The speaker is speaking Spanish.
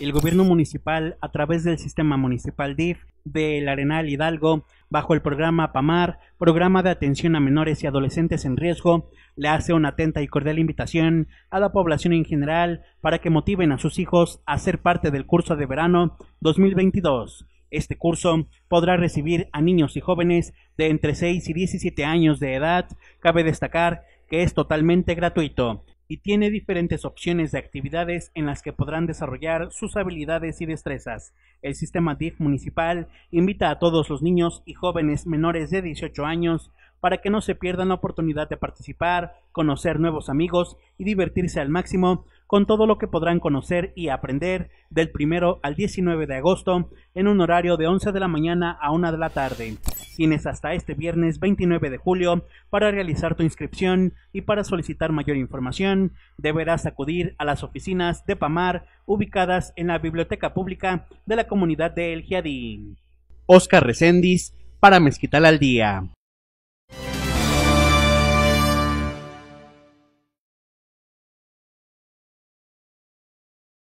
el gobierno municipal, a través del sistema municipal DIF del Arenal Hidalgo, bajo el programa PAMAR, Programa de Atención a Menores y Adolescentes en Riesgo, le hace una atenta y cordial invitación a la población en general para que motiven a sus hijos a ser parte del curso de verano 2022. Este curso podrá recibir a niños y jóvenes de entre 6 y 17 años de edad. Cabe destacar que es totalmente gratuito y tiene diferentes opciones de actividades en las que podrán desarrollar sus habilidades y destrezas. El sistema DIF municipal invita a todos los niños y jóvenes menores de 18 años para que no se pierdan la oportunidad de participar, conocer nuevos amigos y divertirse al máximo con todo lo que podrán conocer y aprender del primero al 19 de agosto en un horario de 11 de la mañana a 1 de la tarde tienes hasta este viernes 29 de julio para realizar tu inscripción y para solicitar mayor información deberás acudir a las oficinas de PAMAR ubicadas en la Biblioteca Pública de la Comunidad de El Giadín. Oscar Recendis para Mezquital al Día.